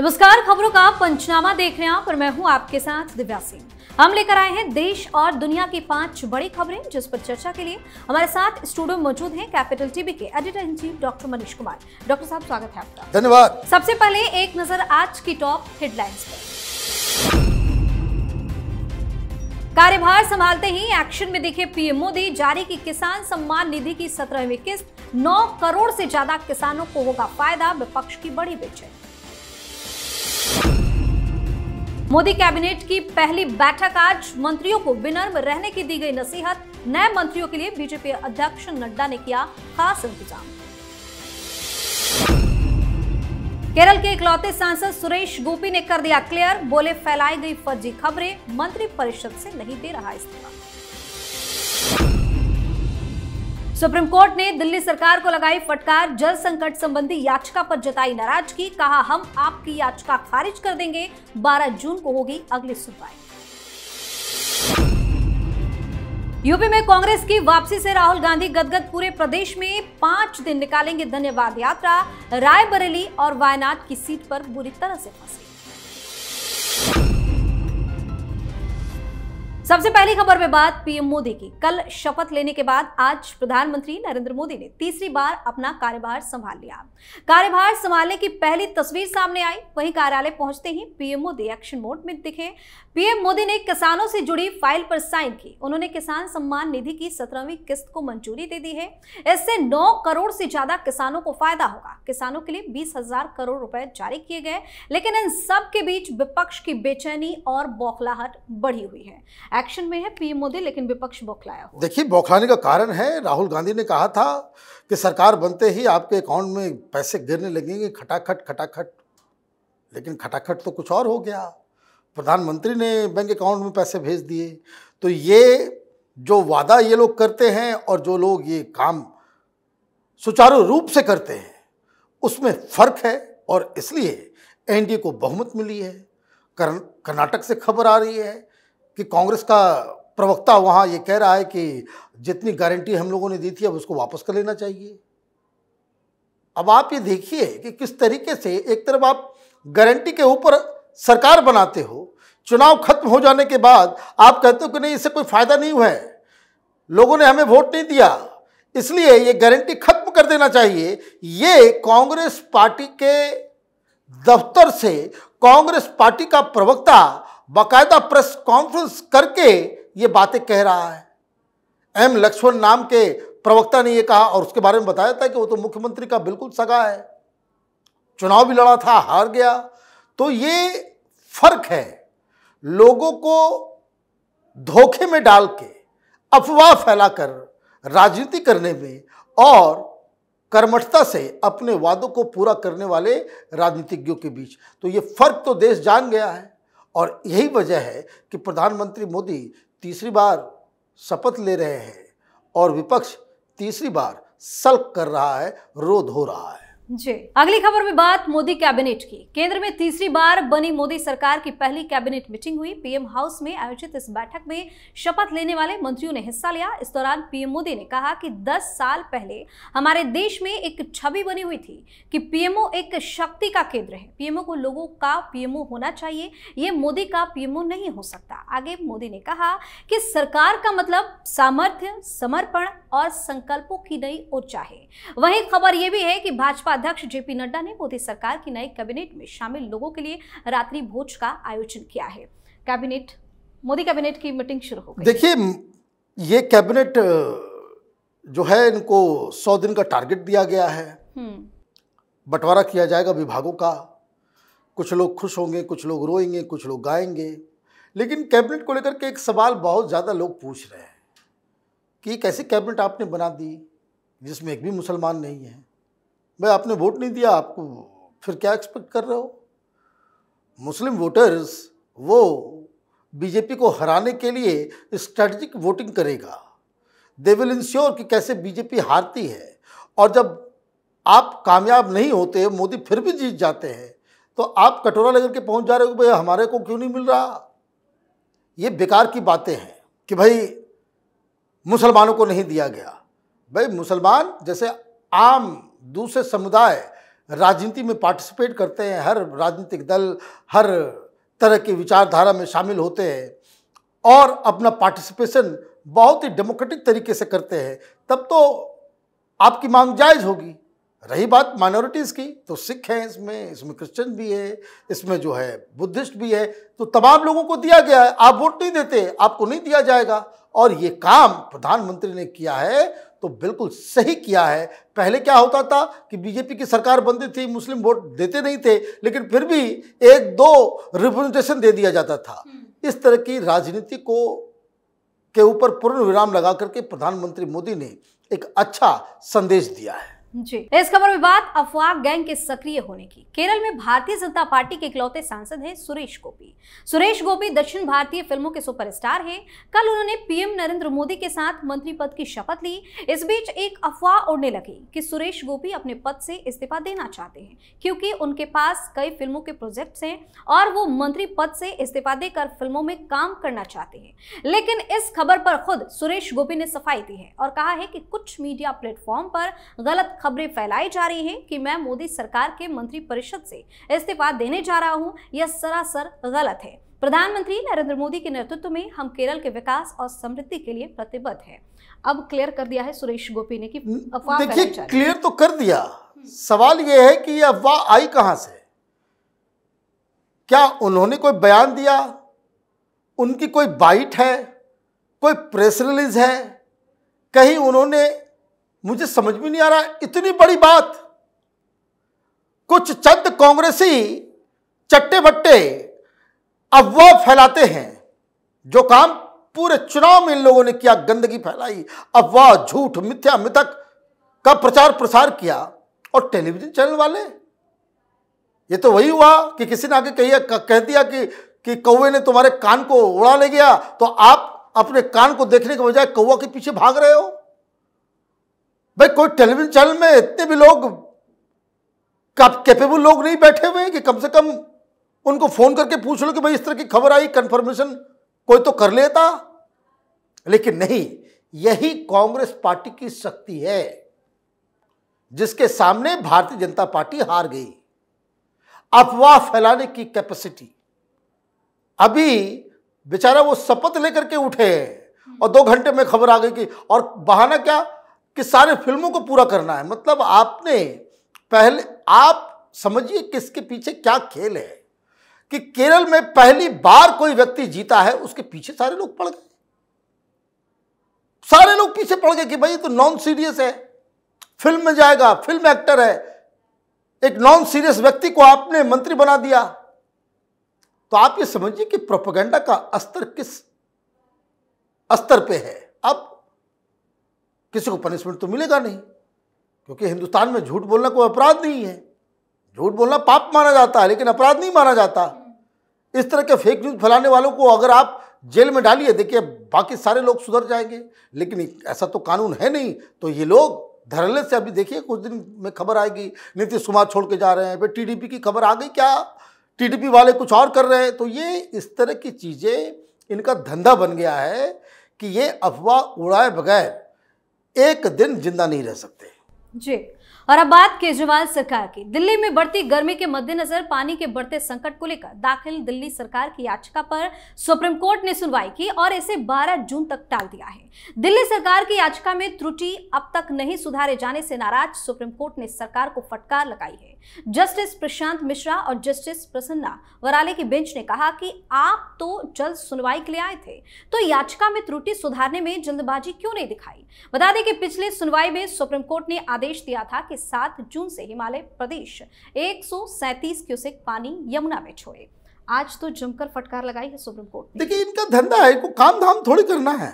नमस्कार खबरों का पंचनामा देख रहे हैं आप और मैं हूं आपके साथ दिव्या सिंह हम लेकर आए हैं देश और दुनिया की पांच बड़ी खबरें जिस पर चर्चा के लिए हमारे साथ स्टूडियो मौजूद हैं कैपिटल टीवी के editor in chief doctor Manish Kumar doctor साहब स्वागत है आपका धन्यवाद सबसे पहले एक नजर आज की टॉप हेडलाइंस पर कार्यभार संभालते ही एक्शन में दिखे पीएम मोदी जारी की किसान सम्मान निधि की सत्रहवीं किस्त 9 करोड़ से ज्यादा किसानों को होगा फायदा विपक्ष की बड़ी बेचैनी मोदी कैबिनेट की पहली बैठक आज मंत्रियों को विनम्र रहने की दी गई नसीहत नए मंत्रियों के लिए बीजेपी अध्यक्ष नड्डा ने किया खास इंतजाम केरल के इकलौते सांसद सुरेश गोपी ने कर दिया क्लियर बोले फैलाई गई फर्जी खबरें मंत्री परिषद से नहीं दे रहा इस्तीफा सुप्रीम कोर्ट ने दिल्ली सरकार को लगाई फटकार जल संकट संबंधी याचिका पर जताई नाराजगी कहा हम आपकी याचिका खारिज कर देंगे 12 जून को होगी अगली सुनवाई यूपी में कांग्रेस की वापसी से राहुल गांधी गदगद पूरे प्रदेश में पांच दिन निकालेंगे धन्यवाद यात्रा रायबरेली और वायनाड की सीट पर बुरी तरह से फंसे सबसे पहली खबर में बात पीएम मोदी की कल शपथ लेने के बाद आज प्रधानमंत्री नरेंद्र मोदी ने तीसरी बार अपना कार्यभार संभाल लिया कार्यभार संभालने की पहली तस्वीर सामने आई वहीं कार्यालय पहुंचते ही पीएम मोदी एक्शन मोड में दिखे पीएम मोदी ने किसानों से जुड़ी फाइल पर साइन की उन्होंने किसान सम्मान निधि की सत्रहवीं किस्त को मंजूरी दे दी है इससे नौ करोड़ से ज्यादा किसानों को फायदा होगा किसानों के लिए बीस हजार करोड़ रुपए जारी किए गए लेकिन इन सब के बीच विपक्ष की बेचैनी और बौखलाहट बढ़ी हुई है एक्शन में है पीएम मोदी लेकिन विपक्ष बौखलाया हुआ देखिए बौखलाने का कारण है राहुल गांधी ने कहा था कि सरकार बनते ही आपके अकाउंट में पैसे गिरने लगेंगे खटाखट खटाखट लेकिन खटाखट तो कुछ और हो गया प्रधानमंत्री ने बैंक अकाउंट में पैसे भेज दिए तो ये जो वादा ये लोग करते हैं और जो लोग ये काम सुचारू रूप से करते हैं उसमें फ़र्क है और इसलिए एनडीए को बहुमत मिली है कर्नाटक से खबर आ रही है कि कांग्रेस का प्रवक्ता वहाँ ये कह रहा है कि जितनी गारंटी हम लोगों ने दी थी अब उसको वापस कर लेना चाहिए अब आप ये देखिए कि किस तरीके से एक तरफ आप गारंटी के ऊपर सरकार बनाते हो चुनाव खत्म हो जाने के बाद आप कहते हो कि नहीं इससे कोई फायदा नहीं हुआ है लोगों ने हमें वोट नहीं दिया इसलिए ये गारंटी खत्म कर देना चाहिए ये कांग्रेस पार्टी के दफ्तर से कांग्रेस पार्टी का प्रवक्ता बाकायदा प्रेस कॉन्फ्रेंस करके ये बातें कह रहा है एम लक्ष्मण नाम के प्रवक्ता ने ये कहा और उसके बारे में बताया था कि वो तो मुख्यमंत्री का बिल्कुल सगा है चुनाव भी लड़ा था हार गया तो ये फर्क है लोगों को धोखे में डाल के अफवाह फैलाकर राजनीति करने में और कर्मठता से अपने वादों को पूरा करने वाले राजनीतिज्ञों के बीच तो ये फर्क तो देश जान गया है और यही वजह है कि प्रधानमंत्री मोदी तीसरी बार शपथ ले रहे हैं और विपक्ष तीसरी बार सल्क कर रहा है रोध हो रहा है जी अगली खबर में बात मोदी कैबिनेट की केंद्र में तीसरी बार बनी मोदी सरकार की पहली कैबिनेट मीटिंग हुई पीएम हाउस में आयोजित इस बैठक में शपथ लेने वाले मंत्रियों ने हिस्सा लिया इस दौरान पीएम मोदी ने कहा कि 10 साल पहले हमारे देश में एक छवि बनी हुई थी कि पीएमओ एक शक्ति का केंद्र है पीएमओ को लोगों का पीएमओ होना चाहिए ये मोदी का पीएमओ नहीं हो सकता आगे मोदी ने कहा कि सरकार का मतलब सामर्थ्य समर्पण और संकल्पों की नई ऊर्जा है वही खबर यह भी है कि भाजपा अध्यक्ष जेपी नड्डा ने मोदी सरकार की नई कैबिनेट में शामिल लोगों के लिए रात्रि भोज का आयोजन किया है कैबिनेट मोदी कैबिनेट की मीटिंग शुरू हो गई देखिए ये कैबिनेट जो है इनको सौ दिन का टारगेट दिया गया है हम्म। बंटवारा किया जाएगा विभागों का कुछ लोग खुश होंगे कुछ लोग रोएंगे कुछ लोग गाएंगे लेकिन कैबिनेट को लेकर के एक सवाल बहुत ज़्यादा लोग पूछ रहे हैं कि कैसे कैबिनेट आपने बना दी जिसमें एक भी मुसलमान नहीं है भाई आपने वोट नहीं दिया आपको फिर क्या एक्सपेक्ट कर रहे हो मुस्लिम वोटर्स वो बीजेपी को हराने के लिए स्ट्रेटजिक वोटिंग करेगा दे विल इंश्योर कि कैसे बीजेपी हारती है और जब आप कामयाब नहीं होते मोदी फिर भी जीत जाते हैं तो आप कटोरा लेकर के पहुंच जा रहे हो भाई हमारे को क्यों नहीं मिल रहा ये बेकार की बातें हैं कि भाई मुसलमानों को नहीं दिया गया भाई मुसलमान जैसे आम दूसरे समुदाय राजनीति में पार्टिसिपेट करते हैं हर राजनीतिक दल हर तरह की विचारधारा में शामिल होते हैं और अपना पार्टिसिपेशन बहुत ही डेमोक्रेटिक तरीके से करते हैं तब तो आपकी मांग जायज़ होगी रही बात माइनॉरिटीज़ की तो सिख हैं इसमें इसमें क्रिश्चियन भी है इसमें जो है बुद्धिस्ट भी है तो तमाम लोगों को दिया गया है आप वोट नहीं देते आपको नहीं दिया जाएगा और ये काम प्रधानमंत्री ने किया है तो बिल्कुल सही किया है पहले क्या होता था कि बीजेपी की सरकार बनती थी मुस्लिम वोट देते नहीं थे लेकिन फिर भी एक दो रिप्रेजेंटेशन दे दिया जाता था हम्म। इस तरह की राजनीति को के ऊपर पूर्ण विराम लगा करके प्रधानमंत्री मोदी ने एक अच्छा संदेश दिया है जी इस खबर में बात अफवाह गैंग के सक्रिय होने की केरल में भारतीय जनता पार्टी के इकलौते सांसद हैं सुरेश गोपी सुरेश गोपी दक्षिण भारतीय फिल्मों के सुपरस्टार हैं कल उन्होंने पीएम नरेंद्र मोदी के साथ मंत्री पद की शपथ ली इस बीच एक अफवाह उड़ने लगी कि सुरेश गोपी अपने पद से इस्तीफा देना चाहते हैं क्योंकि उनके पास कई फिल्मों के प्रोजेक्ट हैं और वो मंत्री पद से इस्तीफा देकर फिल्मों में काम करना चाहते हैं लेकिन इस खबर पर खुद सुरेश गोपी ने सफाई दी है और कहा है कि कुछ मीडिया प्लेटफॉर्म पर गलत खबर खबरें फैलाई जा रही हैं कि मैं मोदी सरकार के मंत्री परिषद से इस्तीफा देने जा रहा हूं यह सरासर गलत है प्रधानमंत्री नरेंद्र मोदी के नेतृत्व में हम केरल के विकास और समृद्धि के लिए प्रतिबद्ध हैं अब क्लियर कर दिया है सुरेश गोपी ने कि अफवाह देखिए क्लियर तो कर दिया सवाल यह है कि यह अफवाह आई कहां से क्या उन्होंने कोई बयान दिया उनकी कोई बाइट है कोई प्रेस रिलीज है कहीं उन्होंने मुझे समझ में नहीं आ रहा इतनी बड़ी बात कुछ चंद कांग्रेसी चट्टे बट्टे अफवाह फैलाते हैं जो काम पूरे चुनाव में इन लोगों ने किया गंदगी फैलाई अफवाह झूठ मिथ्या मिथक का प्रचार प्रसार किया और टेलीविजन चैनल वाले ये तो वही हुआ कि किसी ने आगे कही कह दिया कि कि कौवे ने तुम्हारे कान को उड़ा ले गया तो आप अपने कान को देखने के बजाय कौवा के पीछे भाग रहे हो भाई कोई टेलीविजन चैनल में इतने भी लोग कैपेबल लोग नहीं बैठे हुए हैं कि कम से कम उनको फोन करके पूछ लो कि भाई इस तरह की खबर आई कंफर्मेशन कोई तो कर लेता लेकिन नहीं यही कांग्रेस पार्टी की शक्ति है जिसके सामने भारतीय जनता पार्टी हार गई अफवाह फैलाने की कैपेसिटी अभी बेचारा वो शपथ लेकर के उठे और दो घंटे में खबर आ गई कि और बहाना क्या कि सारे फिल्मों को पूरा करना है मतलब आपने पहले आप समझिए किसके पीछे क्या खेल है कि केरल में पहली बार कोई व्यक्ति जीता है उसके पीछे सारे लोग पड़ गए सारे लोग पीछे पड़ गए कि भाई तो नॉन सीरियस है फिल्म में जाएगा फिल्म एक्टर है एक नॉन सीरियस व्यक्ति को आपने मंत्री बना दिया तो आप ये समझिए कि प्रोपोगंडा का स्तर किस स्तर पे है आप किसी को पनिशमेंट तो मिलेगा नहीं क्योंकि हिंदुस्तान में झूठ बोलना कोई अपराध नहीं है झूठ बोलना पाप माना जाता है लेकिन अपराध नहीं माना जाता इस तरह के फेक न्यूज़ फैलाने वालों को अगर आप जेल में डालिए देखिए बाकी सारे लोग सुधर जाएंगे लेकिन ऐसा तो कानून है नहीं तो ये लोग धरले से अभी देखिए कुछ दिन में खबर आएगी नीतीश कुमार छोड़ के जा रहे हैं फिर टीडीपी की खबर आ गई क्या टीडीपी वाले कुछ और कर रहे हैं तो ये इस तरह की चीज़ें इनका धंधा बन गया है कि ये अफवाह उड़ाए बगैर एक दिन जिंदा नहीं रह सकते जी और अब बात केजरीवाल सरकार की दिल्ली में बढ़ती गर्मी के मद्देनजर पानी के बढ़ते संकट को लेकर दाखिल दिल्ली सरकार की याचिका पर सुप्रीम कोर्ट ने सुनवाई की और इसे 12 जून तक टाल दिया है दिल्ली सरकार की याचिका में त्रुटि अब तक नहीं सुधारे जाने से नाराज सुप्रीम कोर्ट ने सरकार को फटकार लगाई है जस्टिस प्रशांत मिश्रा और जस्टिस प्रसन्ना वराले की बेंच ने कहा कि आप तो जल्द सुनवाई के लिए आए थे तो याचिका में त्रुटि सुधारने में जल्दबाजी क्यों नहीं दिखाई बता दें कि पिछले सुनवाई में सुप्रीम कोर्ट ने आदेश दिया था कि सात जून से हिमालय प्रदेश एक क्यूसेक पानी यमुना में छोड़े आज तो जमकर फटकार लगाई है सुप्रीम कोर्ट देखिए इनका धंधा है को काम धाम थोड़ी करना है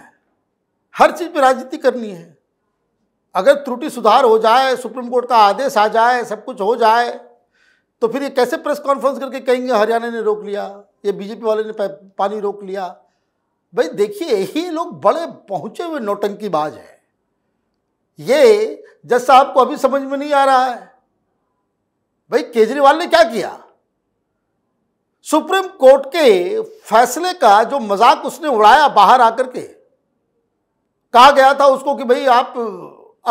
हर चीज पर राजनीति करनी है अगर त्रुटि सुधार हो जाए सुप्रीम कोर्ट का आदेश आ जाए सब कुछ हो जाए तो फिर ये कैसे प्रेस कॉन्फ्रेंस करके कहेंगे हरियाणा ने रोक लिया ये बीजेपी वाले ने पानी रोक लिया भाई देखिए यही लोग बड़े पहुंचे हुए नोटंकी बाज हैं ये जज साहब को अभी समझ में नहीं आ रहा है भाई केजरीवाल ने क्या किया सुप्रीम कोर्ट के फैसले का जो मजाक उसने उड़ाया बाहर आकर के कहा गया था उसको कि भाई आप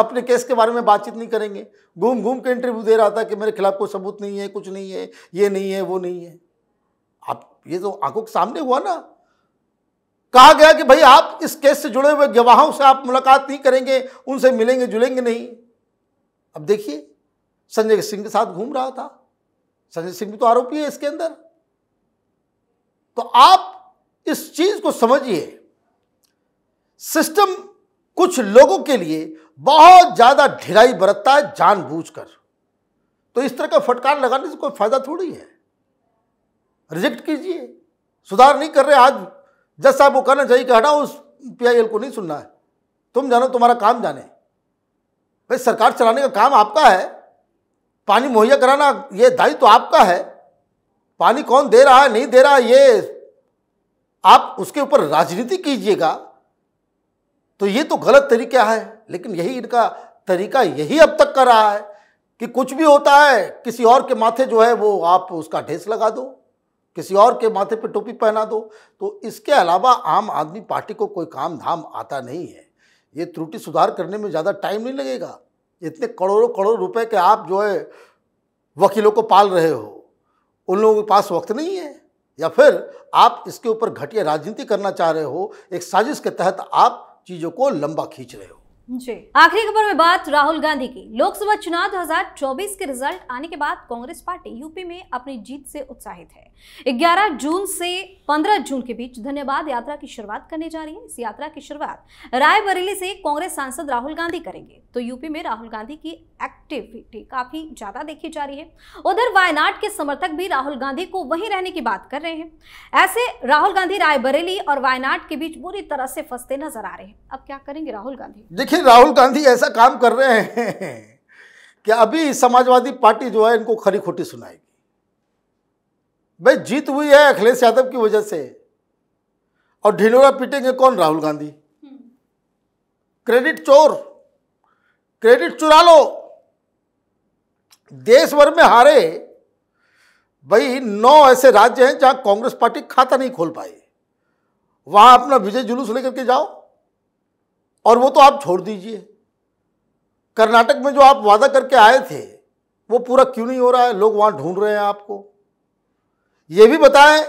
अपने केस के बारे में बातचीत नहीं करेंगे घूम घूम के इंटरव्यू दे रहा था कि मेरे खिलाफ कोई सबूत नहीं है कुछ नहीं है ये नहीं है वो नहीं है आप ये तो आंखों के सामने हुआ ना कहा गया कि भाई आप इस केस से जुड़े हुए गवाहों से आप मुलाकात नहीं करेंगे उनसे मिलेंगे जुलेंगे नहीं अब देखिए संजय सिंह के साथ घूम रहा था संजय सिंह भी तो आरोपी है इसके अंदर तो आप इस चीज को समझिए सिस्टम कुछ लोगों के लिए बहुत ज़्यादा ढिलाई बरतता है जानबूझकर तो इस तरह का फटकार लगाने से कोई फायदा थोड़ी है रिजेक्ट कीजिए सुधार नहीं कर रहे आज जज साहब को कहना चाहिए कि हटाओ उस पीआईएल को नहीं सुनना है तुम जानो तुम्हारा काम जाने भाई सरकार चलाने का काम आपका है पानी मुहैया कराना ये दायित्व तो आपका है पानी कौन दे रहा है नहीं दे रहा है ये आप उसके ऊपर राजनीति कीजिएगा तो ये तो गलत तरीका है लेकिन यही इनका तरीका यही अब तक कर रहा है कि कुछ भी होता है किसी और के माथे जो है वो आप उसका ढेस लगा दो किसी और के माथे पे टोपी पहना दो तो इसके अलावा आम आदमी पार्टी को कोई काम धाम आता नहीं है ये त्रुटि सुधार करने में ज़्यादा टाइम नहीं लगेगा इतने करोड़ों करोड़ों रुपए के आप जो है वकीलों को पाल रहे हो उन लोगों के पास वक्त नहीं है या फिर आप इसके ऊपर घटिया राजनीति करना चाह रहे हो एक साजिश के तहत आप चीज़ों को लंबा खींच रहे हो आखिरी खबर में बात राहुल गांधी की लोकसभा चुनाव 2024 के रिजल्ट आने के बाद कांग्रेस पार्टी यूपी में अपनी जीत से उत्साहित है 11 जून से 15 जून के बीच धन्यवाद यात्रा की शुरुआत करने जा रही है इस यात्रा की शुरुआत रायबरेली से कांग्रेस सांसद राहुल गांधी करेंगे तो यूपी में राहुल गांधी की एक्टिविटी काफी ज्यादा देखी जा रही है उधर वायनाड के समर्थक भी राहुल गांधी को वहीं रहने की बात कर रहे हैं ऐसे राहुल गांधी रायबरेली और वायनाड के बीच बुरी तरह से फंसते नजर आ रहे हैं अब क्या करेंगे राहुल गांधी देखिए राहुल गांधी ऐसा काम कर रहे हैं कि अभी समाजवादी पार्टी जो है इनको खरी खोटी सुनाएगी भाई जीत हुई है अखिलेश यादव की वजह से और ढिलोरा पीटेंगे कौन राहुल गांधी क्रेडिट चोर क्रेडिट चुरा लो देश भर में हारे भाई नौ ऐसे राज्य हैं जहां कांग्रेस पार्टी खाता नहीं खोल पाई वहां अपना विजय जुलूस लेकर के जाओ और वो तो आप छोड़ दीजिए कर्नाटक में जो आप वादा करके आए थे वो पूरा क्यों नहीं हो रहा है लोग वहाँ ढूंढ रहे हैं आपको ये भी बताएं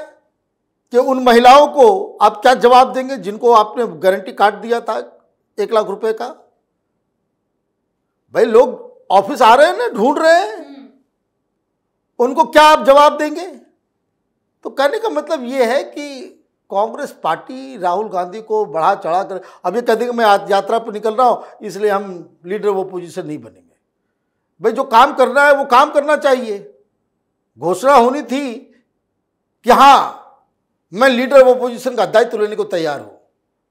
कि उन महिलाओं को आप क्या जवाब देंगे जिनको आपने गारंटी कार्ड दिया था एक लाख रुपए का भाई लोग ऑफिस आ रहे हैं ना ढूंढ रहे हैं उनको क्या आप जवाब देंगे तो कहने का मतलब ये है कि कांग्रेस पार्टी राहुल गांधी को बढ़ा चढ़ा कर अब ये कह देंगे मैं यात्रा पर निकल रहा हूँ इसलिए हम लीडर ऑफ अपोजिशन नहीं बनेंगे भाई जो काम करना है वो काम करना चाहिए घोषणा होनी थी कि हाँ मैं लीडर ऑफ अपोजिशन का दायित्व लेने को तैयार हूँ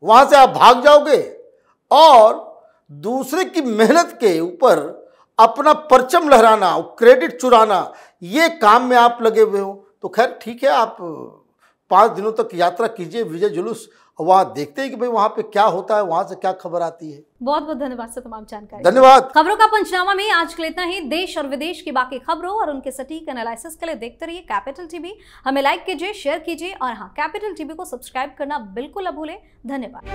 वहाँ से आप भाग जाओगे और दूसरे की मेहनत के ऊपर अपना परचम लहराना क्रेडिट चुराना ये काम में आप लगे हुए हो तो खैर ठीक है आप पाँच दिनों तक यात्रा कीजिए विजय जुलूस वहाँ देखते हैं कि भाई वहाँ पे क्या होता है वहाँ से क्या खबर आती है बहुत बहुत धन्यवाद सर तमाम जानकारी धन्यवाद खबरों का पंचनामा में आज के लिए इतना ही देश और विदेश की बाकी खबरों और उनके सटीक एनालिसिस के लिए देखते रहिए कैपिटल टीवी हमें लाइक कीजिए शेयर कीजिए और हाँ कैपिटल टीवी को सब्सक्राइब करना बिल्कुल अभूले धन्यवाद